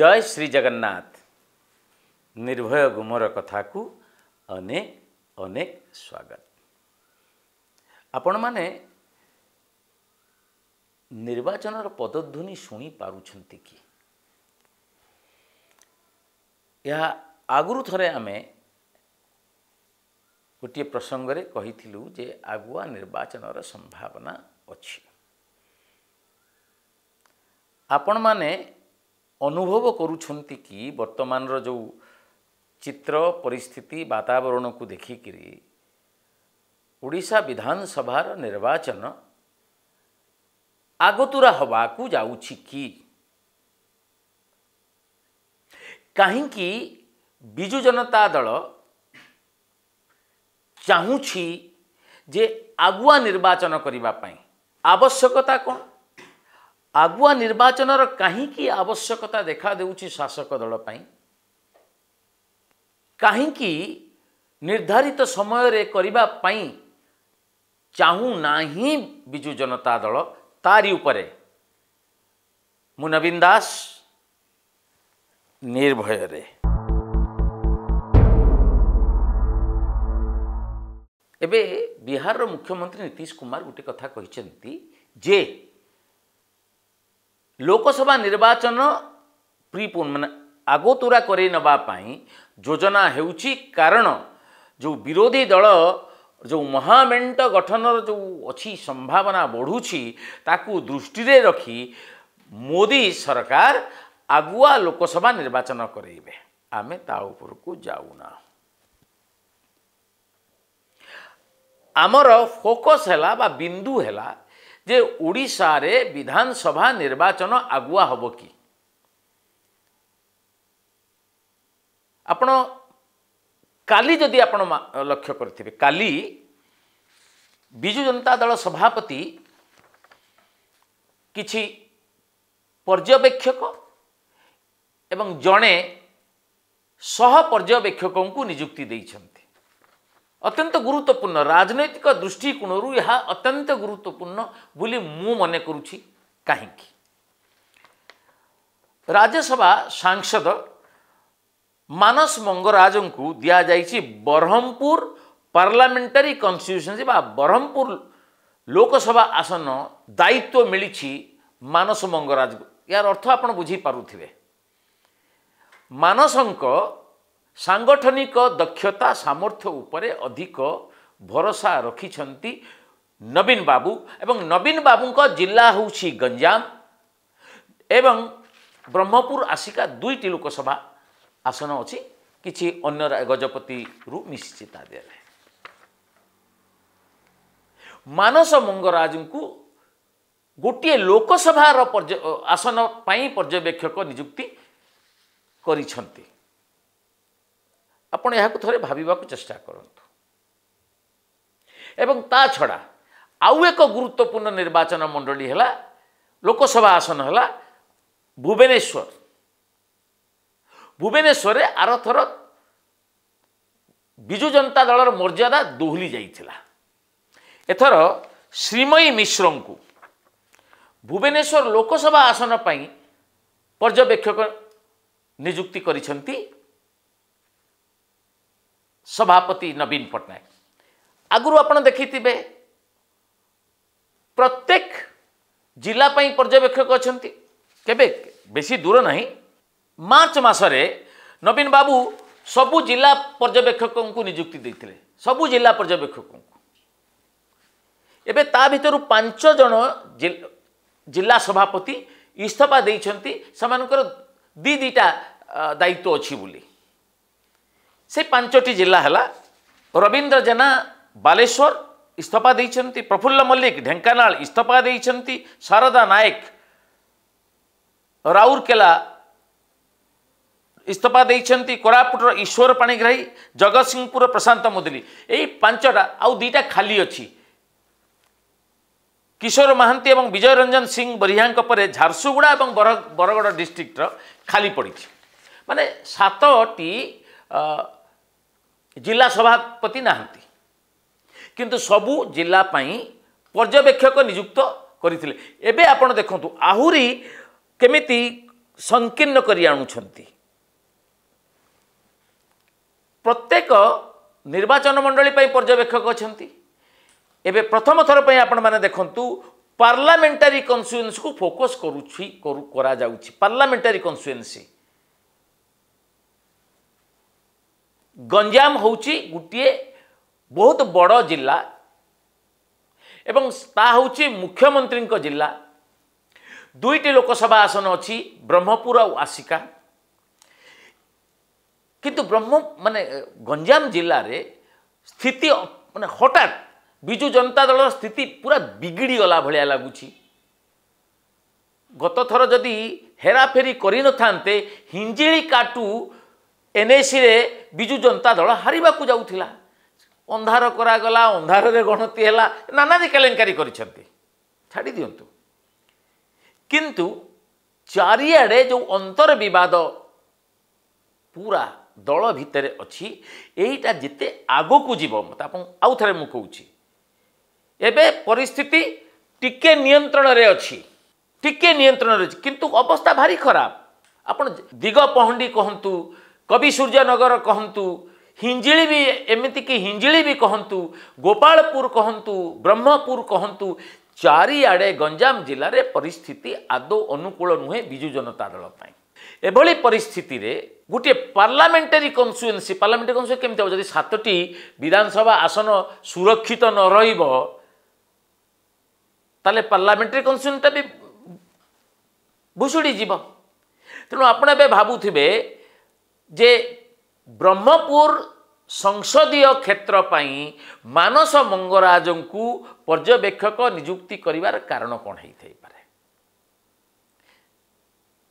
जय श्री जगन्नाथ निर्भय गुमर कथा को अनेक अनेक स्वागत आपण माने ନିର୍ବାଚନର ପଦଧ୍ୱନି ଶୁଣିପାରୁଛନ୍ତି କି ଏହା ଆଗରୁ ଥରେ ଆମେ ଗୋଟିଏ ପ୍ରସଙ୍ଗରେ କହିଥିଲୁ ଯେ ଆଗୁଆ ନିର୍ବାଚନର ସମ୍ଭାବନା ଅଛି ଆପଣମାନେ ଅନୁଭବ କରୁଛନ୍ତି କି ବର୍ତ୍ତମାନର ଯେଉଁ ଚିତ୍ର ପରିସ୍ଥିତି ବାତାବରଣକୁ ଦେଖିକରି ଓଡ଼ିଶା ବିଧାନସଭାର ନିର୍ବାଚନ ଆଗତୁରା ହେବାକୁ ଯାଉଛି କି କାହିଁକି ବିଜୁ ଜନତା ଦଳ ଚାହୁଁଛି ଯେ ଆଗୁଆ ନିର୍ବାଚନ କରିବା ପାଇଁ ଆବଶ୍ୟକତା କ'ଣ ଆଗୁଆ ନିର୍ବାଚନର କାହିଁକି ଆବଶ୍ୟକତା ଦେଖାଦେଉଛି ଶାସକ ଦଳ ପାଇଁ କାହିଁକି ନିର୍ଦ୍ଧାରିତ ସମୟରେ କରିବା ପାଇଁ ଚାହୁଁନାହିଁ ବିଜୁ ଜନତା ଦଳ ତାରି ଉପରେ ମୁଁ ନବୀନ ଦାସ ନିର୍ଭୟରେ ଏବେ ବିହାରର ମୁଖ୍ୟମନ୍ତ୍ରୀ ନୀତିଶ କୁମାର ଗୋଟିଏ କଥା କହିଛନ୍ତି ଯେ ଲୋକସଭା ନିର୍ବାଚନ ପ୍ରିପୋର୍ଣ୍ଣ ମାନେ ଆଗତୁରା କରେଇ ନେବା ପାଇଁ ଯୋଜନା ହେଉଛି କାରଣ ଯେଉଁ ବିରୋଧୀ ଦଳ ଯେଉଁ ମହାମେଣ୍ଟ ଗଠନର ଯେଉଁ ଅଛି ସମ୍ଭାବନା ବଢ଼ୁଛି ତାକୁ ଦୃଷ୍ଟିରେ ରଖି ମୋଦି ସରକାର ଆଗୁଆ ଲୋକସଭା ନିର୍ବାଚନ କରେଇବେ ଆମେ ତା ଉପରକୁ ଯାଉନା ଆମର ଫୋକସ୍ ହେଲା ବା ବିନ୍ଦୁ ହେଲା ଯେ ଓଡ଼ିଶାରେ ବିଧାନସଭା ନିର୍ବାଚନ ଆଗୁଆ ହେବ କି ଆପଣ କାଲି ଯଦି ଆପଣ ଲକ୍ଷ୍ୟ କରିଥିବେ କାଲି ବିଜୁ ଜନତା ଦଳ ସଭାପତି କିଛି ପର୍ଯ୍ୟବେକ୍ଷକ ଏବଂ ଜଣେ ସହ ପର୍ଯ୍ୟବେକ୍ଷକଙ୍କୁ ନିଯୁକ୍ତି ଦେଇଛନ୍ତି ଅତ୍ୟନ୍ତ ଗୁରୁତ୍ୱପୂର୍ଣ୍ଣ ରାଜନୈତିକ ଦୃଷ୍ଟିକୋଣରୁ ଏହା ଅତ୍ୟନ୍ତ ଗୁରୁତ୍ୱପୂର୍ଣ୍ଣ ବୋଲି ମୁଁ ମନେ କରୁଛି କାହିଁକି ରାଜ୍ୟସଭା ସାଂସଦ ମାନସ ମଙ୍ଗରାଜଙ୍କୁ ଦିଆଯାଇଛି ବ୍ରହ୍ମପୁର ପାର୍ଲାମେଣ୍ଟାରୀ କନଷ୍ଟିଚ୍ୟୁସନ୍ ବା ବ୍ରହ୍ମପୁର ଲୋକସଭା ଆସନ ଦାୟିତ୍ୱ ମିଳିଛି ମାନସ ମଙ୍ଗରାଜକୁ ଏହାର ଅର୍ଥ ଆପଣ ବୁଝିପାରୁଥିବେ ମାନସଙ୍କ ସାଂଗଠନିକ ଦକ୍ଷତା ସାମର୍ଥ୍ୟ ଉପରେ ଅଧିକ ଭରସା ରଖିଛନ୍ତି ନବୀନ ବାବୁ ଏବଂ ନବୀନ ବାବୁଙ୍କ ଜିଲ୍ଲା ହେଉଛି ଗଞ୍ଜାମ ଏବଂ ବ୍ରହ୍ମପୁର ଆସିକା ଦୁଇଟି ଲୋକସଭା ଆସନ ଅଛି କିଛି ଅନ୍ୟ ଗଜପତିରୁ ମିଶିଛି ତା ଦେହରେ ମାନସ ମଙ୍ଗରାଜଙ୍କୁ ଗୋଟିଏ ଲୋକସଭାର ଆସନ ପାଇଁ ପର୍ଯ୍ୟବେକ୍ଷକ ନିଯୁକ୍ତି କରିଛନ୍ତି ଆପଣ ଏହାକୁ ଥରେ ଭାବିବାକୁ ଚେଷ୍ଟା କରନ୍ତୁ ଏବଂ ତା ଛଡ଼ା ଆଉ ଏକ ଗୁରୁତ୍ୱପୂର୍ଣ୍ଣ ନିର୍ବାଚନ ମଣ୍ଡଳୀ ହେଲା ଲୋକସଭା ଆସନ ହେଲା ଭୁବନେଶ୍ୱର ଭୁବନେଶ୍ୱରରେ ଆରଥର ବିଜୁ ଜନତା ଦଳର ମର୍ଯ୍ୟାଦା ଦୋହଲି ଯାଇଥିଲା ଏଥର ଶ୍ରୀମୟୀ ମିଶ୍ରଙ୍କୁ ଭୁବନେଶ୍ୱର ଲୋକସଭା ଆସନ ପାଇଁ ପର୍ଯ୍ୟବେକ୍ଷକ ନିଯୁକ୍ତି କରିଛନ୍ତି ସଭାପତି ନବୀନ ପଟ୍ଟନାୟକ ଆଗରୁ ଆପଣ ଦେଖିଥିବେ ପ୍ରତ୍ୟେକ ଜିଲ୍ଲା ପାଇଁ ପର୍ଯ୍ୟବେକ୍ଷକ ଅଛନ୍ତି କେବେ ବେଶୀ ଦୂର ନାହିଁ ମାର୍ଚ୍ଚ ମାସରେ ନବୀନ ବାବୁ ସବୁ ଜିଲ୍ଲା ପର୍ଯ୍ୟବେକ୍ଷକଙ୍କୁ ନିଯୁକ୍ତି ଦେଇଥିଲେ ସବୁ ଜିଲ୍ଲା ପର୍ଯ୍ୟବେକ୍ଷକଙ୍କୁ ଏବେ ତା ଭିତରୁ ପାଞ୍ଚ ଜଣ ଜିଲ୍ଲା ସଭାପତି ଇସ୍ତଫା ଦେଇଛନ୍ତି ସେମାନଙ୍କର ଦୁଇ ଦୁଇଟା ଦାୟିତ୍ୱ ଅଛି ବୋଲି সেই ପାଞ୍ଚଟି ଜିଲ୍ଲା ହେଲା ରବୀନ୍ଦ୍ର ଜେନା ବାଲେଶ୍ୱର ଇସ୍ତଫା ଦେଇଛନ୍ତି ପ୍ରଫୁଲ୍ଲ ମଲ୍ଲିକ ଢେଙ୍କାନାଳ ଇସ୍ତଫା ଦେଇଛନ୍ତି ଶାରଦା ନାୟକ ରାଉରକେଲା ଇସ୍ତଫା ଦେଇଛନ୍ତି କୋରାପୁଟର ଈଶ୍ୱର ପାଣିଗ୍ରାହୀ ଜଗତସିଂହପୁର ପ୍ରଶାନ୍ତ ମୁଦୁଲି ଏଇ ପାଞ୍ଚଟା ଆଉ ଦୁଇଟା ଖାଲି ଅଛି କିଶୋର ମହାନ୍ତି ଏବଂ ବିଜୟ ରଞ୍ଜନ ସିଂ ବରିହାଙ୍କ ପରେ ଝାରସୁଗୁଡ଼ା ଏବଂ ବରଗଡ଼ ଡିଷ୍ଟ୍ରିକ୍ଟର ଖାଲି ପଡ଼ିଛି ମାନେ ସାତଟି ଜିଲ୍ଲା ସଭାପତି ନାହାନ୍ତି କିନ୍ତୁ ସବୁ ଜିଲ୍ଲା ପାଇଁ ପର୍ଯ୍ୟବେକ୍ଷକ ନିଯୁକ୍ତ କରିଥିଲେ ଏବେ ଆପଣ ଦେଖନ୍ତୁ ଆହୁରି କେମିତି ସଂକୀର୍ଣ୍ଣ କରି ଆଣୁଛନ୍ତି ପ୍ରତ୍ୟେକ ନିର୍ବାଚନ ମଣ୍ଡଳୀ ପାଇଁ ପର୍ଯ୍ୟବେକ୍ଷକ ଅଛନ୍ତି ଏବେ ପ୍ରଥମ ଥର ପାଇଁ ଆପଣମାନେ ଦେଖନ୍ତୁ ପାର୍ଲାମେଣ୍ଟାରୀ କନ୍ଷ୍ଟିଚୁଏନ୍ସିକୁ ଫୋକସ୍ କରୁଛି କରାଯାଉଛି ପାର୍ଲାମେଣ୍ଟାରୀ କନ୍ଷ୍ଟିଚୁଏନ୍ସି ଗଞ୍ଜାମ ହେଉଛି ଗୋଟିଏ ବହୁତ ବଡ଼ ଜିଲ୍ଲା ଏବଂ ତାହା ହେଉଛି ମୁଖ୍ୟମନ୍ତ୍ରୀଙ୍କ ଜିଲ୍ଲା ଦୁଇଟି ଲୋକସଭା ଆସନ ଅଛି ବ୍ରହ୍ମପୁର ଆଉ ଆସିକା କିନ୍ତୁ ବ୍ରହ୍ମ ମାନେ ଗଞ୍ଜାମ ଜିଲ୍ଲାରେ ସ୍ଥିତି ମାନେ ହଠାତ୍ ବିଜୁ ଜନତା ଦଳର ସ୍ଥିତି ପୁରା ବିଗିଡ଼ିଗଲା ଭଳିଆ ଲାଗୁଛି ଗତଥର ଯଦି ହେରାଫେରି କରିନଥାନ୍ତେ ହିଞ୍ଜିଳି କାଟୁ ଏନ୍ଏସିରେ ବିଜୁ ଜନତା ଦଳ ହାରିବାକୁ ଯାଉଥିଲା ଅନ୍ଧାର କରାଗଲା ଅନ୍ଧାରରେ ଗଣତି ହେଲା ନାନାଦି କେଲେଙ୍କାରୀ କରିଛନ୍ତି ଛାଡ଼ି ଦିଅନ୍ତୁ କିନ୍ତୁ ଚାରିଆଡ଼େ ଯେଉଁ ଅନ୍ତର୍ବିବାଦ ପୁରା ଦଳ ଭିତରେ ଅଛି ଏଇଟା ଯେତେ ଆଗକୁ ଯିବ ମୋତେ ଆପଣ ଆଉ ଥରେ ମୁଁ କହୁଛି ଏବେ ପରିସ୍ଥିତି ଟିକେ ନିୟନ୍ତ୍ରଣରେ ଅଛି ଟିକେ ନିୟନ୍ତ୍ରଣରେ ଅଛି କିନ୍ତୁ ଅବସ୍ଥା ଭାରି ଖରାପ ଆପଣ ଦିଗ ପହଣ୍ଡି କହନ୍ତୁ କବି ସୂର୍ଯ୍ୟନଗର କହନ୍ତୁ ହିଞ୍ଜିଳି ବି ଏମିତିକି ହିଞ୍ଜିଳି ବି କହନ୍ତୁ ଗୋପାଳପୁର କହନ୍ତୁ ବ୍ରହ୍ମପୁର କହନ୍ତୁ ଚାରିଆଡ଼େ ଗଞ୍ଜାମ ଜିଲ୍ଲାରେ ପରିସ୍ଥିତି ଆଦୌ ଅନୁକୂଳ ନୁହେଁ ବିଜୁ ଜନତା ଦଳ ପାଇଁ ଏଭଳି ପରିସ୍ଥିତିରେ ଗୋଟିଏ ପାର୍ଲାମେଣ୍ଟାରୀ କନଷ୍ଟିଚୁଏନ୍ସି ପାର୍ଲାମେଣ୍ଟାରୀ କନଷ୍ଟିଚୁଏନ୍ସି କେମିତି ହେବ ଯଦି ସାତଟି ବିଧାନସଭା ଆସନ ସୁରକ୍ଷିତ ନ ରହିବ ତାହେଲେ ପାର୍ଲାମେଣ୍ଟାରୀ କନଷ୍ଟିଚୁଏନ୍ସିଟା ବି ଭୁଷୁଡ଼ି ଯିବ ତେଣୁ ଆପଣ ଏବେ ଭାବୁଥିବେ ଯେ ବ୍ରହ୍ମପୁର ସଂସଦୀୟ କ୍ଷେତ୍ର ପାଇଁ ମାନସ ମଙ୍ଗରାଜଙ୍କୁ ପର୍ଯ୍ୟବେକ୍ଷକ ନିଯୁକ୍ତି କରିବାର କାରଣ କ'ଣ ହେଇଥାଇପାରେ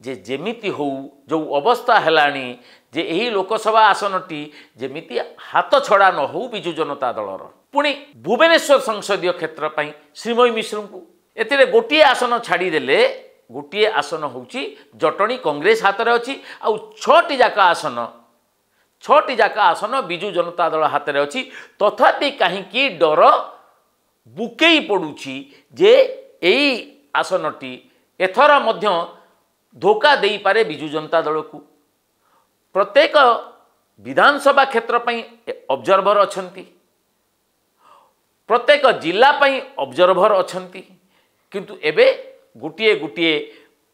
ଯେ ଯେମିତି ହଉ ଯେଉଁ ଅବସ୍ଥା ହେଲାଣି ଯେ ଏହି ଲୋକସଭା ଆସନଟି ଯେମିତି ହାତ ଛଡ଼ା ନ ହଉ ବିଜୁ ଜନତା ଦଳର ପୁଣି ଭୁବନେଶ୍ୱର ସଂସଦୀୟ କ୍ଷେତ୍ର ପାଇଁ ଶ୍ରୀମୟୀ ମିଶ୍ରଙ୍କୁ ଏଥିରେ ଗୋଟିଏ ଆସନ ଛାଡ଼ିଦେଲେ ଗୋଟିଏ ଆସନ ହେଉଛି ଜଟଣୀ କଂଗ୍ରେସ ହାତରେ ଅଛି ଆଉ ଛଅଟି ଯାକ ଆସନ ଛଅଟି ଯାକ ଆସନ ବିଜୁ ଜନତା ଦଳ ହାତରେ ଅଛି ତଥାପି କାହିଁକି ଡର ବୁକେଇ ପଡ଼ୁଛି ଯେ ଏଇ ଆସନଟି ଏଥର ମଧ୍ୟ ଧୋକା ଦେଇପାରେ ବିଜୁ ଜନତା ଦଳକୁ ପ୍ରତ୍ୟେକ ବିଧାନସଭା କ୍ଷେତ୍ର ପାଇଁ ଅବଜର୍ଭର ଅଛନ୍ତି ପ୍ରତ୍ୟେକ ଜିଲ୍ଲା ପାଇଁ ଅବଜର୍ଭର ଅଛନ୍ତି କିନ୍ତୁ ଏବେ ଗୋଟିଏ ଗୋଟିଏ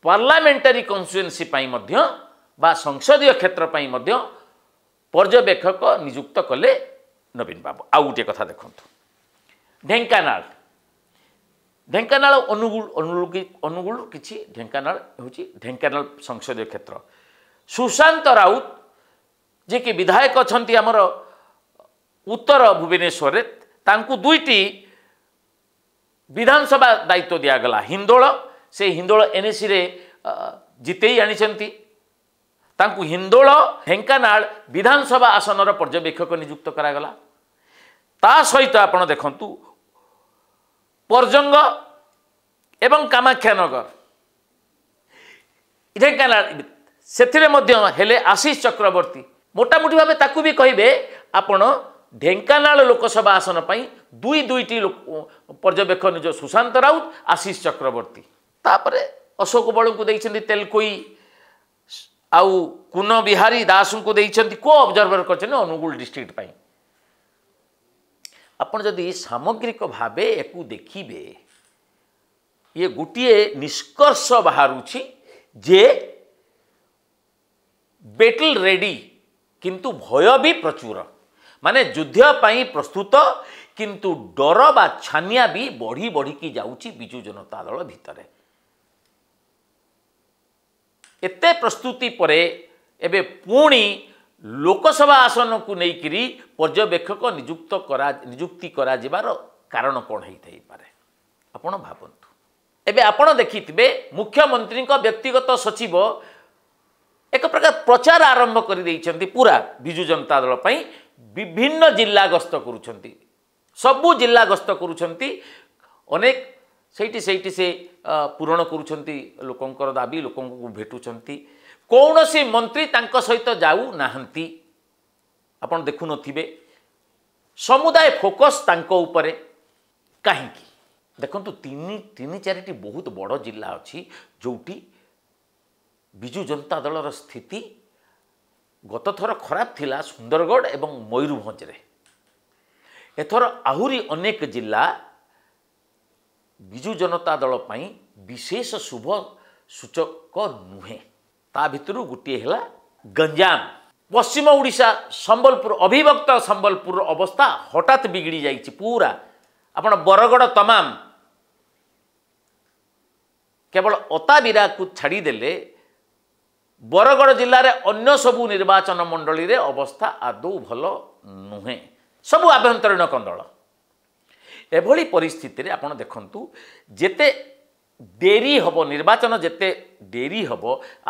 ପାର୍ଲାମେଣ୍ଟାରୀ କନ୍ଷ୍ଟିଚୁଏନ୍ସି ପାଇଁ ମଧ୍ୟ ବା ସଂସଦୀୟ କ୍ଷେତ୍ର ପାଇଁ ମଧ୍ୟ ପର୍ଯ୍ୟବେକ୍ଷକ ନିଯୁକ୍ତ କଲେ ନବୀନ ବାବୁ ଆଉ ଗୋଟିଏ କଥା ଦେଖନ୍ତୁ ଢେଙ୍କାନାଳ ଢେଙ୍କାନାଳ ଅନୁଗୁଳ ଅନୁଗୁଳ ଅନୁଗୁଳ କିଛି ଢେଙ୍କାନାଳ ହେଉଛି ଢେଙ୍କାନାଳ ସଂସଦୀୟ କ୍ଷେତ୍ର ସୁଶାନ୍ତ ରାଉତ ଯିଏକି ବିଧାୟକ ଅଛନ୍ତି ଆମର ଉତ୍ତର ଭୁବନେଶ୍ୱରରେ ତାଙ୍କୁ ଦୁଇଟି ବିଧାନସଭା ଦାୟିତ୍ୱ ଦିଆଗଲା ହିନ୍ଦୋଳ ସେ ହିନ୍ଦୋଳ ଏନ୍ଏସିରେ ଜିତେଇ ଆଣିଛନ୍ତି ତାଙ୍କୁ ହିନ୍ଦୋଳ ଢେଙ୍କାନାଳ ବିଧାନସଭା ଆସନର ପର୍ଯ୍ୟବେକ୍ଷକ ନିଯୁକ୍ତ କରାଗଲା ତା ସହିତ ଆପଣ ଦେଖନ୍ତୁ ପର୍ଜଙ୍ଗ ଏବଂ କାମାକ୍ଷାନଗର ଢେଙ୍କାନାଳ ସେଥିରେ ମଧ୍ୟ ହେଲେ ଆଶିଷ ଚକ୍ରବର୍ତ୍ତୀ মোটামুটি ଭାବେ ତାକୁ ବି କହିବେ ଆପଣ ଢେଙ୍କାନାଳ ଲୋକସଭା ଆସନ ପାଇଁ ଦୁଇ ଦୁଇଟି ପର୍ଯ୍ୟବେକ୍ଷକ ନିଜ ସୁଶାନ୍ତ ରାଉତ ଆଶିଷ ଚକ୍ରବର୍ତ୍ତୀ ତାପରେ ଅଶୋକ ବଳଙ୍କୁ ଦେଇଛନ୍ତି ତେଲକୋଇ ଆଉ କୁନ ବିହାରୀ ଦାସଙ୍କୁ ଦେଇଛନ୍ତି କୋ ଅବଜର୍ଭର କରିଛନ୍ତି ଅନୁଗୁଳ ଡିଷ୍ଟ୍ରିକ୍ଟ ପାଇଁ ଆପଣ ଯଦି ସାମଗ୍ରିକ ଭାବେ ୟାକୁ ଦେଖିବେ ଇଏ ଗୋଟିଏ ନିଷ୍କର୍ଷ ବାହାରୁଛି ଯେ ବେଟଲ ରେଡ଼ି କିନ୍ତୁ ଭୟ ବି ପ୍ରଚୁର ମାନେ ଯୁଦ୍ଧ ପାଇଁ ପ୍ରସ୍ତୁତ କିନ୍ତୁ ଡର ବା ଛାନିଆ ବି ବଢ଼ି ବଢ଼ିକି ଯାଉଛି ବିଜୁ ଜନତା ଦଳ ଭିତରେ ଏତେ ପ୍ରସ୍ତୁତି ପରେ ଏବେ ପୁଣି ଲୋକସଭା ଆସନକୁ ନେଇକରି ପର୍ଯ୍ୟବେକ୍ଷକ ନିଯୁକ୍ତ କରା ନିଯୁକ୍ତି କରାଯିବାର କାରଣ କ'ଣ ହେଇଥାଇପାରେ ଆପଣ ଭାବନ୍ତୁ ଏବେ ଆପଣ ଦେଖିଥିବେ ମୁଖ୍ୟମନ୍ତ୍ରୀଙ୍କ ବ୍ୟକ୍ତିଗତ ସଚିବ ଏକ ପ୍ରକାର ପ୍ରଚାର ଆରମ୍ଭ କରିଦେଇଛନ୍ତି ପୁରା ବିଜୁ ଜନତା ଦଳ ପାଇଁ ବିଭିନ୍ନ ଜିଲ୍ଲା ଗସ୍ତ କରୁଛନ୍ତି ସବୁ ଜିଲ୍ଲା ଗସ୍ତ କରୁଛନ୍ତି ଅନେକ ସେଇଠି ସେଇଠି ସେ ପୂରଣ କରୁଛନ୍ତି ଲୋକଙ୍କର ଦାବି ଲୋକଙ୍କୁ ଭେଟୁଛନ୍ତି କୌଣସି ମନ୍ତ୍ରୀ ତାଙ୍କ ସହିତ ଯାଉନାହାନ୍ତି ଆପଣ ଦେଖୁନଥିବେ ସମୁଦାୟ ଫୋକସ୍ ତାଙ୍କ ଉପରେ କାହିଁକି ଦେଖନ୍ତୁ ତିନି ତିନି ଚାରିଟି ବହୁତ ବଡ଼ ଜିଲ୍ଲା ଅଛି ଯେଉଁଠି ବିଜୁ ଜନତା ଦଳର ସ୍ଥିତି ଗତ ଥର ଖରାପ ଥିଲା ସୁନ୍ଦରଗଡ଼ ଏବଂ ମୟୂରଭଞ୍ଜରେ ଏଥର ଆହୁରି ଅନେକ ଜିଲ୍ଲା ବିଜୁ ଜନତା ଦଳ ପାଇଁ ବିଶେଷ ଶୁଭ ସୂଚକ ନୁହେଁ ତା ଭିତରୁ ଗୋଟିଏ ହେଲା ଗଞ୍ଜାମ ପଶ୍ଚିମ ଓଡ଼ିଶା ସମ୍ବଲପୁର ଅଭିଭକ୍ତ ସମ୍ବଲପୁରର ଅବସ୍ଥା ହଠାତ୍ ବିଗିଡ଼ି ଯାଇଛି ପୁରା ଆପଣ ବରଗଡ଼ ତମାମ କେବଳ ଅତାବିରାକୁ ଛାଡ଼ିଦେଲେ ବରଗଡ଼ ଜିଲ୍ଲାରେ ଅନ୍ୟ ସବୁ ନିର୍ବାଚନ ମଣ୍ଡଳୀରେ ଅବସ୍ଥା ଆଦୌ ଭଲ ନୁହେଁ ସବୁ ଆଭ୍ୟନ୍ତରୀଣ କନ୍ଦଳ ଏଭଳି ପରିସ୍ଥିତିରେ ଆପଣ ଦେଖନ୍ତୁ ଯେତେ ଡେରି ହେବ ନିର୍ବାଚନ ଯେତେ ଡେରି ହେବ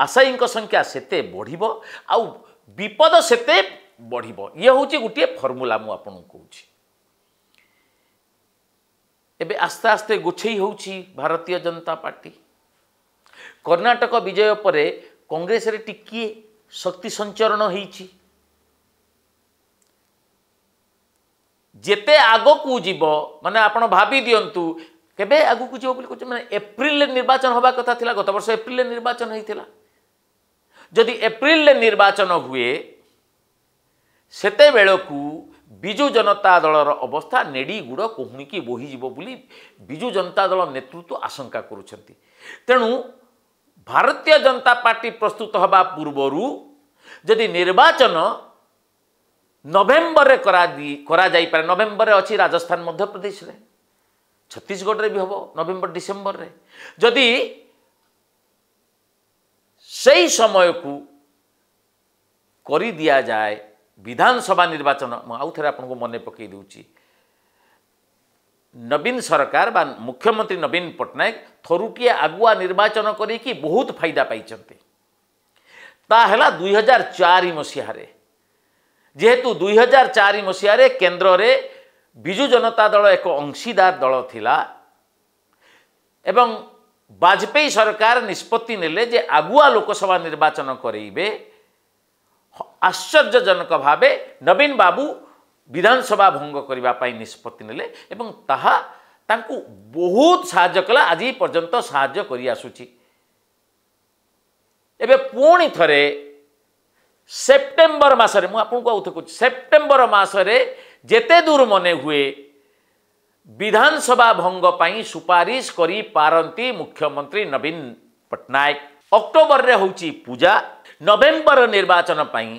ଆଶାୟୀଙ୍କ ସଂଖ୍ୟା ସେତେ ବଢ଼ିବ ଆଉ ବିପଦ ସେତେ ବଢ଼ିବ ଇଏ ହେଉଛି ଗୋଟିଏ ଫର୍ମୁଲା ମୁଁ ଆପଣଙ୍କୁ କହୁଛି ଏବେ ଆସ୍ତେ ଆସ୍ତେ ଗୁଛେଇ ହେଉଛି ଭାରତୀୟ ଜନତା ପାର୍ଟି କର୍ଣ୍ଣାଟକ ବିଜୟ ପରେ କଂଗ୍ରେସରେ ଟିକିଏ ଶକ୍ତି ସଞ୍ଚରଣ ହେଇଛି ଯେତେ ଆଗକୁ ଯିବ ମାନେ ଆପଣ ଭାବି ଦିଅନ୍ତୁ କେବେ ଆଗକୁ ଯିବ ବୋଲି କହୁଛି ମାନେ ଏପ୍ରିଲରେ ନିର୍ବାଚନ ହେବା କଥା ଥିଲା ଗତ ବର୍ଷ ଏପ୍ରିଲରେ ନିର୍ବାଚନ ହେଇଥିଲା ଯଦି ଏପ୍ରିଲରେ ନିର୍ବାଚନ ହୁଏ ସେତେବେଳକୁ ବିଜୁ ଜନତା ଦଳର ଅବସ୍ଥା ନେଡ଼ି ଗୁଡ଼ କୋହୁଣିକି ବୋହିଯିବ ବୋଲି ବିଜୁ ଜନତା ଦଳ ନେତୃତ୍ୱ ଆଶଙ୍କା କରୁଛନ୍ତି ତେଣୁ ଭାରତୀୟ ଜନତା ପାର୍ଟି ପ୍ରସ୍ତୁତ ହେବା ପୂର୍ବରୁ ଯଦି ନିର୍ବାଚନ ନଭେମ୍ବରରେ କରାଯାଇପାରେ ନଭେମ୍ବରରେ ଅଛି ରାଜସ୍ଥାନ ମଧ୍ୟପ୍ରଦେଶରେ ଛତିଶଗଡ଼ରେ ବି ହେବ ନଭେମ୍ବର ଡିସେମ୍ବରରେ ଯଦି সেই সময়কু করে দিয়া যায় বিধানসভা নির্বাচন আউথরে আপনার মনে পকাই দেছি ନବୀନ ସରକାର ବା ମୁଖ୍ୟମନ୍ତ୍ରୀ ନବୀନ ପଟ୍ଟନାୟକ ଥରୁଟିଏ ଆଗୁଆ ନିର୍ବାଚନ କରିକି ବହୁତ ଫାଇଦା ପାଇଛନ୍ତି ତା ହେଲା ଦୁଇହଜାର ଚାରି ମସିହାରେ ଯେହେତୁ ଦୁଇହଜାର ଚାରି ମସିହାରେ କେନ୍ଦ୍ରରେ ବିଜୁ ଜନତା ଦଳ ଏକ ଅଂଶୀଦାର ଦଳ ଥିଲା ଏବଂ ବାଜପେୟୀ ସରକାର ନିଷ୍ପତ୍ତି ନେଲେ ଯେ ଆଗୁଆ ଲୋକସଭା ନିର୍ବାଚନ କରେଇବେ ଆଶ୍ଚର୍ଯ୍ୟଜନକ ଭାବେ ନବୀନ ବାବୁ ବିଧାନସଭା ଭଙ୍ଗ କରିବା ପାଇଁ ନିଷ୍ପତ୍ତି ନେଲେ ଏବଂ ତାହା ତାଙ୍କୁ ବହୁତ ସାହାଯ୍ୟ କଲା ଆଜି ପର୍ଯ୍ୟନ୍ତ ସାହାଯ୍ୟ କରିଆସୁଛି ଏବେ ପୁଣି ଥରେ ସେପ୍ଟେମ୍ବର ମାସରେ ମୁଁ ଆପଣଙ୍କୁ ଆଉ କହୁଛି ସେପ୍ଟେମ୍ବର ମାସରେ ଯେତେ ଦୂର ମନେ ହୁଏ ବିଧାନସଭା ଭଙ୍ଗ ପାଇଁ ସୁପାରିଶ କରିପାରନ୍ତି ମୁଖ୍ୟମନ୍ତ୍ରୀ ନବୀନ ପଟ୍ଟନାୟକ ଅକ୍ଟୋବରରେ ହେଉଛି ପୂଜା ନଭେମ୍ବର ନିର୍ବାଚନ ପାଇଁ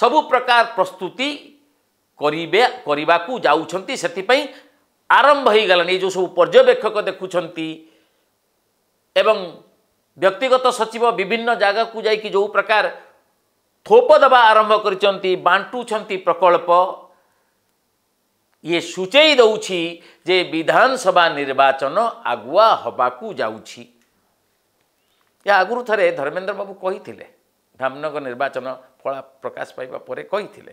ସବୁ ପ୍ରକାର ପ୍ରସ୍ତୁତି କରିବେ କରିବାକୁ ଯାଉଛନ୍ତି ସେଥିପାଇଁ ଆରମ୍ଭ ହୋଇଗଲାଣି ଏ ଯେଉଁ ସବୁ ପର୍ଯ୍ୟବେକ୍ଷକ ଦେଖୁଛନ୍ତି ଏବଂ ବ୍ୟକ୍ତିଗତ ସଚିବ ବିଭିନ୍ନ ଜାଗାକୁ ଯାଇକି ଯେଉଁ ପ୍ରକାର ଥୋପ ଦେବା ଆରମ୍ଭ କରିଛନ୍ତି ବାଣ୍ଟୁଛନ୍ତି ପ୍ରକଳ୍ପ ଇଏ ସୂଚେଇ ଦେଉଛି ଯେ ବିଧାନସଭା ନିର୍ବାଚନ ଆଗୁଆ ହେବାକୁ ଯାଉଛି ଏହା ଆଗରୁ ଥରେ ଧର୍ମେନ୍ଦ୍ର ବାବୁ କହିଥିଲେ ଧାମନଗର ନିର୍ବାଚନ ଫଳ ପ୍ରକାଶ ପାଇବା ପରେ କହିଥିଲେ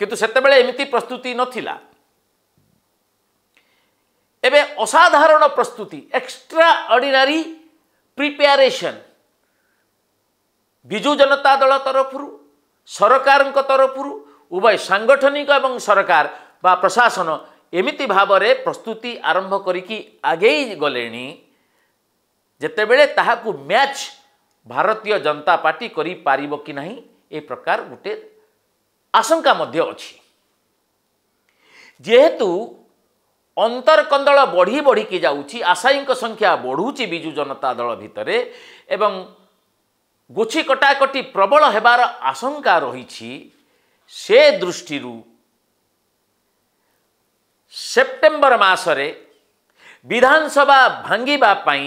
କିନ୍ତୁ ସେତେବେଳେ ଏମିତି ପ୍ରସ୍ତୁତି ନଥିଲା ଏବେ ଅସାଧାରଣ ପ୍ରସ୍ତୁତି extraordinary preparation Biju Janata Dal ତରଫରୁ ସରକାରଙ୍କ ତରଫରୁ ଉଭୟ ସାଙ୍ଗଠନିକ ଏବଂ ସରକାର ବା ପ୍ରଶାସନ ଏମିତି ଭାବରେ ପ୍ରସ୍ତୁତି ଆରମ୍ଭ କରିକି ଆଗେଇ ଗଲେଣି ଯେତେବେଳେ ତାହାକୁ ମ୍ୟାଚ୍ ଭାରତୀୟ ଜନତା ପାର୍ଟି କରିପାରିବ କି ନାହିଁ ଏ ପ୍ରକାର ଗୋଟେ ଆଶଙ୍କା ମଧ୍ୟ ଅଛି ଯେହେତୁ ଅନ୍ତର୍କନ୍ଦଳ ବଢ଼ି ବଢ଼ିକି ଯାଉଛି ଆଶାୟୀଙ୍କ ସଂଖ୍ୟା ବଢ଼ୁଛି ବିଜୁ ଜନତା ଦଳ ଭିତରେ ଏବଂ ଗୁଛି କଟାକଟି ପ୍ରବଳ ହେବାର ଆଶଙ୍କା ରହିଛି ସେ ଦୃଷ୍ଟିରୁ ସେପ୍ଟେମ୍ବର ମାସରେ ବିଧାନସଭା ଭାଙ୍ଗିବା ପାଇଁ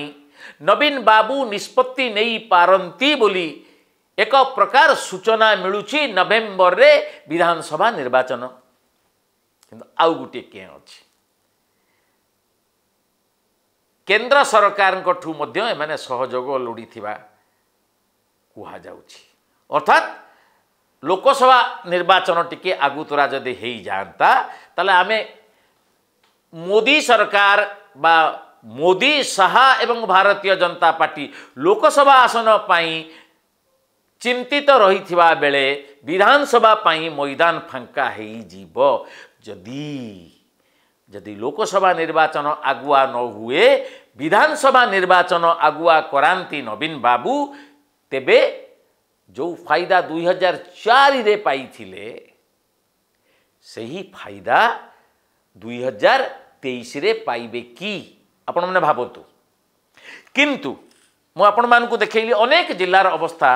ନବୀନ ବାବୁ ନିଷ୍ପତ୍ତି ନେଇପାରନ୍ତି ବୋଲି ଏକ ପ୍ରକାର ସୂଚନା ମିଳୁଛି ନଭେମ୍ବରରେ ବିଧାନସଭା ନିର୍ବାଚନ କିନ୍ତୁ ଆଉ ଗୋଟିଏ କେଁ ଅଛି କେନ୍ଦ୍ର ସରକାରଙ୍କଠୁ ମଧ୍ୟ ଏମାନେ ସହଯୋଗ ଲୋଡ଼ିଥିବା କୁହାଯାଉଛି ଅର୍ଥାତ୍ ଲୋକସଭା ନିର୍ବାଚନ ଟିକେ ଆଗୁତୁରା ଯଦି ହେଇଯାଆନ୍ତା ତାହେଲେ ଆମେ ମୋଦି ସରକାର ବା ମୋଦି ଶାହା ଏବଂ ଭାରତୀୟ ଜନତା ପାର୍ଟି ଲୋକସଭା ଆସନ ପାଇଁ ଚିନ୍ତିତ ରହିଥିବା ବେଳେ ବିଧାନସଭା ପାଇଁ ମଇଦାନ ଫାଙ୍କା ହୋଇଯିବ ଯଦି ଯଦି ଲୋକସଭା ନିର୍ବାଚନ ଆଗୁଆ ନ ହୁଏ ବିଧାନସଭା ନିର୍ବାଚନ ଆଗୁଆ କରାନ୍ତି ନବୀନ ବାବୁ ତେବେ ଯେଉଁ ଫାଇଦା ଦୁଇହଜାର ଚାରିରେ ପାଇଥିଲେ ସେହି ଫାଇଦା ଦୁଇହଜାର ତେଇଶରେ ପାଇବେ କି ଆପଣମାନେ ଭାବନ୍ତୁ କିନ୍ତୁ ମୁଁ ଆପଣମାନଙ୍କୁ ଦେଖେଇଲି ଅନେକ ଜିଲ୍ଲାର ଅବସ୍ଥା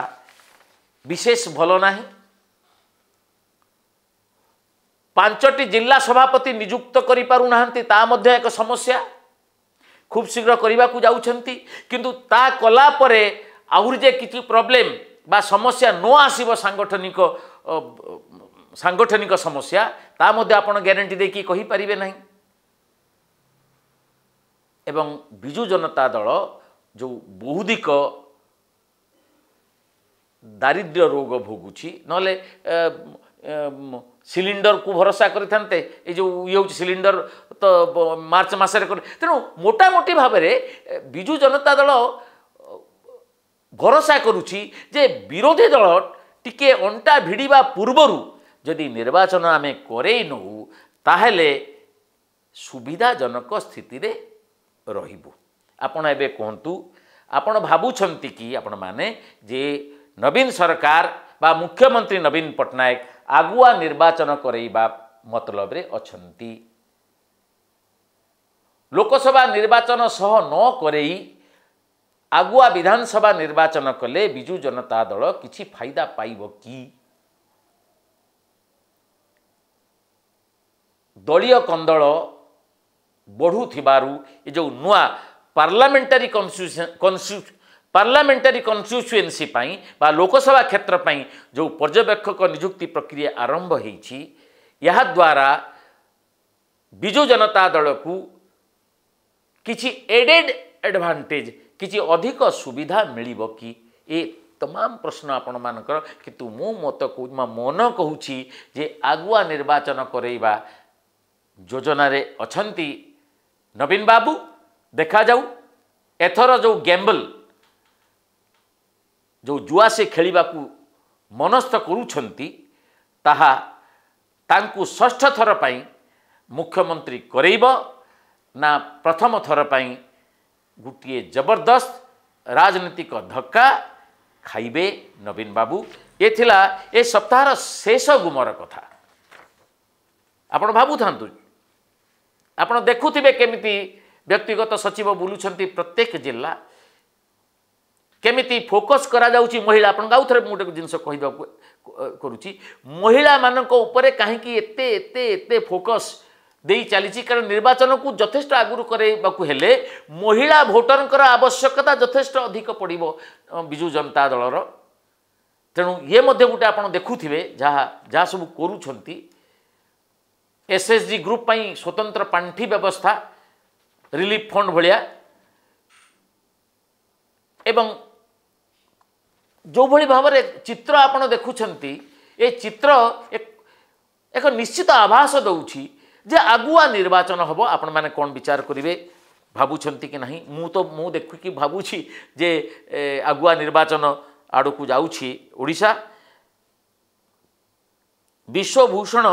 ବିଶେଷ ଭଲ ନାହିଁ ପାଞ୍ଚଟି ଜିଲ୍ଲା ସଭାପତି ନିଯୁକ୍ତ କରିପାରୁନାହାନ୍ତି ତା ମଧ୍ୟ ଏକ ସମସ୍ୟା ଖୁବ୍ ଶୀଘ୍ର କରିବାକୁ ଯାଉଛନ୍ତି କିନ୍ତୁ ତା କଲା ପରେ ଆହୁରି ଯେ କିଛି ପ୍ରୋବ୍ଲେମ୍ ବା ସମସ୍ୟା ନ ଆସିବ ସାଂଗଠନିକ ସାଂଗଠନିକ ସମସ୍ୟା ତା ମଧ୍ୟ ଆପଣ ଗ୍ୟାରେଣ୍ଟି ଦେଇକି କହିପାରିବେ ନାହିଁ ଏବଂ ବିଜୁ ଜନତା ଦଳ ଯେଉଁ ବହୁଦିକ ଦାରିଦ୍ର୍ୟ ରୋଗ ଭୋଗୁଛି ନହେଲେ ସିଲିଣ୍ଡରକୁ ଭରସା କରିଥାନ୍ତେ ଏ ଯେଉଁ ଇଏ ହେଉଛି ସିଲିଣ୍ଡର ତ ମାର୍ଚ୍ଚ ମାସରେ କରି ତେଣୁ ମୋଟାମୋଟି ଭାବରେ ବିଜୁ ଜନତା ଦଳ ଭରସା କରୁଛି ଯେ ବିରୋଧୀ ଦଳ ଟିକିଏ ଅଣ୍ଟା ଭିଡ଼ିବା ପୂର୍ବରୁ ଯଦି ନିର୍ବାଚନ ଆମେ କରେଇ ନେଉ ତାହେଲେ ସୁବିଧାଜନକ ସ୍ଥିତିରେ ରହିବୁ ଆପଣ ଏବେ କୁହନ୍ତୁ ଆପଣ ଭାବୁଛନ୍ତି କି ଆପଣମାନେ ଯେ ନବୀନ ସରକାର ବା ମୁଖ୍ୟମନ୍ତ୍ରୀ ନବୀନ ପଟ୍ଟନାୟକ ଆଗୁଆ ନିର୍ବାଚନ କରେଇବା ମତଲବରେ ଅଛନ୍ତି ଲୋକସଭା ନିର୍ବାଚନ ସହ ନ କରେଇ ଆଗୁଆ ବିଧାନସଭା ନିର୍ବାଚନ କଲେ ବିଜୁ ଜନତା ଦଳ କିଛି ଫାଇଦା ପାଇବ କି ଦଳୀୟ କନ୍ଦଳ ବଢ଼ୁଥିବାରୁ ଏ ଯେଉଁ ନୂଆ ପାର୍ଲାମେଣ୍ଟାରୀ କନ୍ଷ୍ଟିଚ୍ୟୁସନ୍ ପାର୍ଲାମେଣ୍ଟାରୀ କନଷ୍ଟିଚ୍ୟୁଏନ୍ସି ପାଇଁ ବା ଲୋକସଭା କ୍ଷେତ୍ର ପାଇଁ ଯେଉଁ ପର୍ଯ୍ୟବେକ୍ଷକ ନିଯୁକ୍ତି ପ୍ରକ୍ରିୟା ଆରମ୍ଭ ହୋଇଛି ଏହାଦ୍ୱାରା ବିଜୁ ଜନତା ଦଳକୁ କିଛି ଏଡେଡ୍ ଆଡ଼ଭାଣ୍ଟେଜ୍ କିଛି ଅଧିକ ସୁବିଧା ମିଳିବ କି ଏ ତମାମ ପ୍ରଶ୍ନ ଆପଣମାନଙ୍କର କିନ୍ତୁ ମୁଁ ମତ ମନ କହୁଛି ଯେ ଆଗୁଆ ନିର୍ବାଚନ କରେଇବା ଯୋଜନାରେ ଅଛନ୍ତି ନବୀନ ବାବୁ ଦେଖାଯାଉ ଏଥର ଯେଉଁ ଗେମ୍ବଲ୍ ଯେଉଁ ଜୁଆ ସେ ଖେଳିବାକୁ ମନସ୍ଥ କରୁଛନ୍ତି ତାହା ତାଙ୍କୁ ଷଷ୍ଠ ଥର ପାଇଁ ମୁଖ୍ୟମନ୍ତ୍ରୀ କରେଇବ ନା ପ୍ରଥମ ଥର ପାଇଁ ଗୋଟିଏ ଜବରଦସ୍ତ ରାଜନୈତିକ ଧକ୍କା ଖାଇବେ ନବୀନ ବାବୁ ଏ ଥିଲା ଏ ସପ୍ତାହର ଶେଷ ଗୁମର କଥା ଆପଣ ଭାବୁଥାନ୍ତୁ ଆପଣ ଦେଖୁଥିବେ କେମିତି ବ୍ୟକ୍ତିଗତ ସଚିବ ବୁଲୁଛନ୍ତି ପ୍ରତ୍ୟେକ ଜିଲ୍ଲା କେମିତି ଫୋକସ୍ କରାଯାଉଛି ମହିଳା ଆପଣଙ୍କୁ ଆଉ ଥରେ ମୁଁ ଗୋଟେ ଜିନିଷ କହିଦେବାକୁ କରୁଛି ମହିଳାମାନଙ୍କ ଉପରେ କାହିଁକି ଏତେ ଏତେ ଏତେ ଫୋକସ୍ ଦେଇ ଚାଲିଛି କାରଣ ନିର୍ବାଚନକୁ ଯଥେଷ୍ଟ ଆଗରୁ କରାଇବାକୁ ହେଲେ ମହିଳା ଭୋଟରଙ୍କର ଆବଶ୍ୟକତା ଯଥେଷ୍ଟ ଅଧିକ ପଡ଼ିବ ବିଜୁ ଜନତା ଦଳର ତେଣୁ ଇଏ ମଧ୍ୟ ଗୋଟେ ଆପଣ ଦେଖୁଥିବେ ଯାହା ଯାହା ସବୁ କରୁଛନ୍ତି ଏସ୍ଏସ୍ଜି ଗ୍ରୁପ୍ ପାଇଁ ସ୍ୱତନ୍ତ୍ର ପାଣ୍ଠି ବ୍ୟବସ୍ଥା ରିଲିଫ୍ ଫଣ୍ଡ ଭଳିଆ ଏବଂ ଯେଉଁଭଳି ଭାବରେ ଚିତ୍ର ଆପଣ ଦେଖୁଛନ୍ତି ଏ ଚିତ୍ର ଏକ ନିଶ୍ଚିତ ଆଭାସ ଦେଉଛି ଯେ ଆଗୁଆ ନିର୍ବାଚନ ହେବ ଆପଣମାନେ କ'ଣ ବିଚାର କରିବେ ଭାବୁଛନ୍ତି କି ନାହିଁ ମୁଁ ତ ମୁଁ ଦେଖିକି ଭାବୁଛି ଯେ ଆଗୁଆ ନିର୍ବାଚନ ଆଡ଼କୁ ଯାଉଛି ଓଡ଼ିଶା ବିଶ୍ୱଭୂଷଣ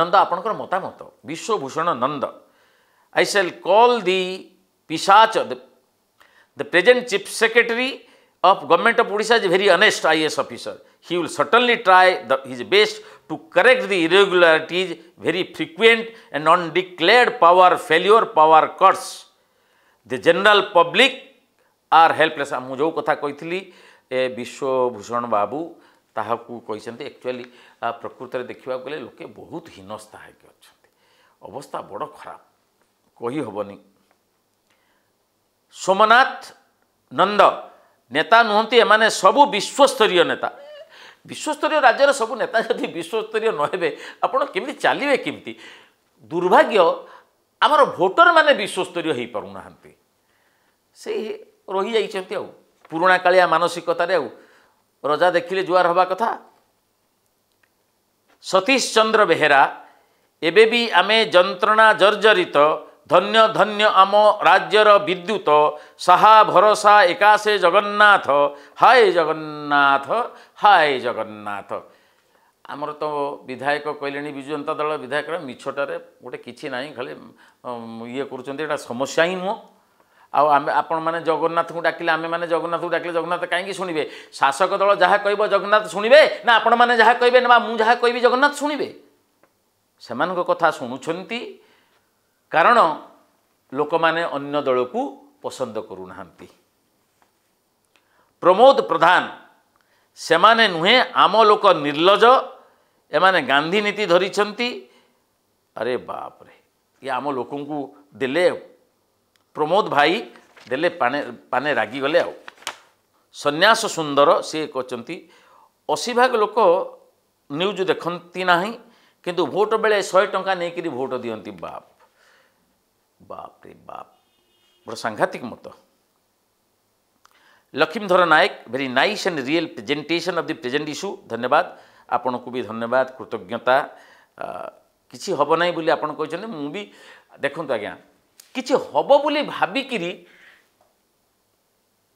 ନନ୍ଦ ଆପଣଙ୍କର ମତାମତ Biswabhusan Nanda I shall call the ପିସାଚ the present chief secretary of government of Odisha is very honest IAS officer. He will certainly try the, his best to correct the irregularities, very frequent and non declared power failure, power cuts. The general public are helpless. jo katha ମୁଁ ଯେଉଁ କଥା କହିଥିଲି ଏ ବିଶ୍ୱଭୂଷଣ ବାବୁ ତାହାକୁ କହିଛନ୍ତି actually ପ୍ରକୃତରେ ଦେଖିବାକୁ ଗଲେ ଲୋକେ ବହୁତ ହୀନସ୍ଥା ହେଇକି ଅଛନ୍ତି ଅବସ୍ଥା ବଡ଼ ଖରାପ କହିହେବନି ସୋମନାଥ ନନ୍ଦ ନେତା ନୁହନ୍ତି ଏମାନେ ସବୁ ବିଶ୍ୱସ୍ତରୀୟ ନେତା ବିଶ୍ୱସ୍ତରୀୟ ରାଜ୍ୟର ସବୁ ନେତା ଯଦି ବିଶ୍ୱସ୍ତରୀୟ ନ ହେବେ ଆପଣ କେମିତି ଚାଲିବେ କେମିତି ଦୁର୍ଭାଗ୍ୟ ଆମର ଭୋଟରମାନେ ବିଶ୍ୱସ୍ତରୀୟ ହୋଇପାରୁନାହାନ୍ତି ସେ ରହିଯାଇଛନ୍ତି ଆଉ ପୁରୁଣା କାଳିଆ ମାନସିକତାରେ ଆଉ ରଜା ଦେଖିଲେ ଜୁଆର ହେବା କଥା ସତୀଶ ଚନ୍ଦ୍ର ବେହେରା ଏବେ ବି ଆମେ ଯନ୍ତ୍ରଣା ଜର୍ଜରିତ ଧନ୍ୟ ଧନ୍ୟ ଆମ ରାଜ୍ୟର ବିଦ୍ୟୁତ ସାହା ଭରସା ଏକାଶେ ଜଗନ୍ନାଥ ହାଏ ଜଗନ୍ନାଥ ହାଏ ଜଗନ୍ନାଥ ଆମର ତ ବିଧାୟକ କହିଲେଣି ବିଜୁ ଜନତା ଦଳ ବିଧାୟକ ମିଛଟାରେ ଗୋଟେ କିଛି ନାହିଁ ଖାଲି ଇଏ କରୁଛନ୍ତି ଏଇଟା ସମସ୍ୟା ହିଁ ନୁହଁ ଆଉ ଆମେ ଆପଣମାନେ ଜଗନ୍ନାଥଙ୍କୁ ଡାକିଲେ ଆମେମାନେ ଜଗନ୍ନାଥଙ୍କୁ ଡାକିଲେ ଜଗନ୍ନାଥ କାହିଁକି ଶୁଣିବେ ଶାସକ ଦଳ ଯାହା କହିବ ଜଗନ୍ନାଥ ଶୁଣିବେ ନା ଆପଣମାନେ ଯାହା କହିବେ ନା ମୁଁ ଯାହା କହିବି ଜଗନ୍ନାଥ ଶୁଣିବେ ସେମାନଙ୍କ କଥା ଶୁଣୁଛନ୍ତି କାରଣ ଲୋକମାନେ ଅନ୍ୟ ଦଳକୁ ପସନ୍ଦ କରୁନାହାନ୍ତି ପ୍ରମୋଦ ପ୍ରଧାନ ସେମାନେ ନୁହେଁ ଆମ ଲୋକ ନିର୍ଲଜ ଏମାନେ ଗାନ୍ଧୀ ନୀତି ଧରିଛନ୍ତି ଆରେ ବାପରେ ଇଏ ଆମ ଲୋକଙ୍କୁ ଦେଲେ ଆଉ ପ୍ରମୋଦ ଭାଇ ଦେଲେ ପାଣି ପାନେ ରାଗିଗଲେ ଆଉ ସନ୍ୟାସ ସୁନ୍ଦର ସିଏ କହିଛନ୍ତି ଅଶୀ ଭାଗ ଲୋକ ନ୍ୟୁଜ୍ ଦେଖନ୍ତି ନାହିଁ କିନ୍ତୁ ଭୋଟ୍ ବେଳେ ଶହେ ଟଙ୍କା ନେଇକରି ଭୋଟ୍ ଦିଅନ୍ତି ବାପ बाप रे बाप बड़ा सांघातिक मत Laxmidhar Nayak very nice and real presentation of the present issue धन्यवाद आपण को भी धन्यवाद कृतज्ञता किसी हम ना बोली आप भी देखता आज्ञा कि हम बोली भाविक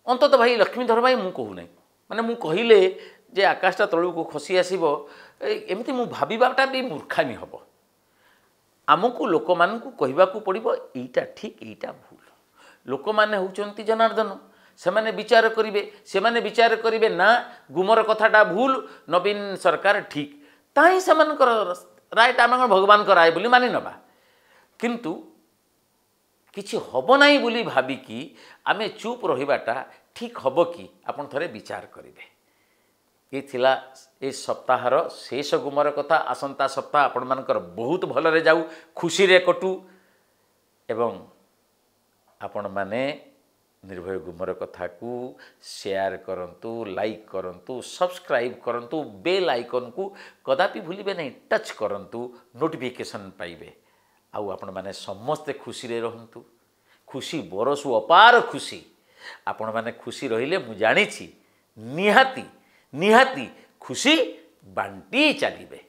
अंत तो भाई लक्ष्मीधर भाई मुझे कहूना मैंने मुझे जे आकाशटा तलू को खसी आसमी मुझे भावटा भी मूर्खानी हाँ ଆମକୁ ଲୋକମାନଙ୍କୁ କହିବାକୁ ପଡ଼ିବ ଏଇଟା ଠିକ୍ ଏଇଟା ଭୁଲ ଲୋକମାନେ ହେଉଛନ୍ତି ଜନାର୍ଦ୍ଦନ ସେମାନେ ବିଚାର କରିବେ ସେମାନେ ବିଚାର କରିବେ ନା ଗୁମର କଥାଟା ଭୁଲ ନବୀନ ସରକାର ଠିକ୍ ତା ହିଁ ସେମାନଙ୍କର ରାୟଟା ଆମେ କ'ଣ ଭଗବାନଙ୍କ ରାୟ ବୋଲି ମାନିନେବା କିନ୍ତୁ କିଛି ହେବ ନାହିଁ ବୋଲି ଭାବିକି ଆମେ ଚୁପ୍ ରହିବାଟା ଠିକ୍ ହେବ କି ଆପଣ ଥରେ ବିଚାର କରିବେ ଇ ଥିଲା ଏ ସପ୍ତାହର ଶେଷ ଗୁମର କଥା ଆସନ୍ତା ସପ୍ତାହ ଆପଣମାନଙ୍କର ବହୁତ ଭଲରେ ଯାଉ ଖୁସିରେ କଟୁ ଏବଂ ଆପଣମାନେ ନିର୍ଭୟ ଗୁମର କଥାକୁ ସେୟାର କରନ୍ତୁ ଲାଇକ୍ କରନ୍ତୁ ସବସ୍କ୍ରାଇବ୍ କରନ୍ତୁ ବେଲ୍ ଆଇକନ୍କୁ କଦାପି ଭୁଲିବେ ନାହିଁ ଟଚ୍ କରନ୍ତୁ ନୋଟିଫିକେସନ୍ ପାଇବେ ଆଉ ଆପଣମାନେ ସମସ୍ତେ ଖୁସିରେ ରହନ୍ତୁ ଖୁସି ବରଷୁ ଅପାର ଖୁସି ଆପଣମାନେ ଖୁସି ରହିଲେ ମୁଁ ଜାଣିଛି ନିହାତି ନିହାତି ଖୁସି ବାଣ୍ଟି ଚାଲିବେ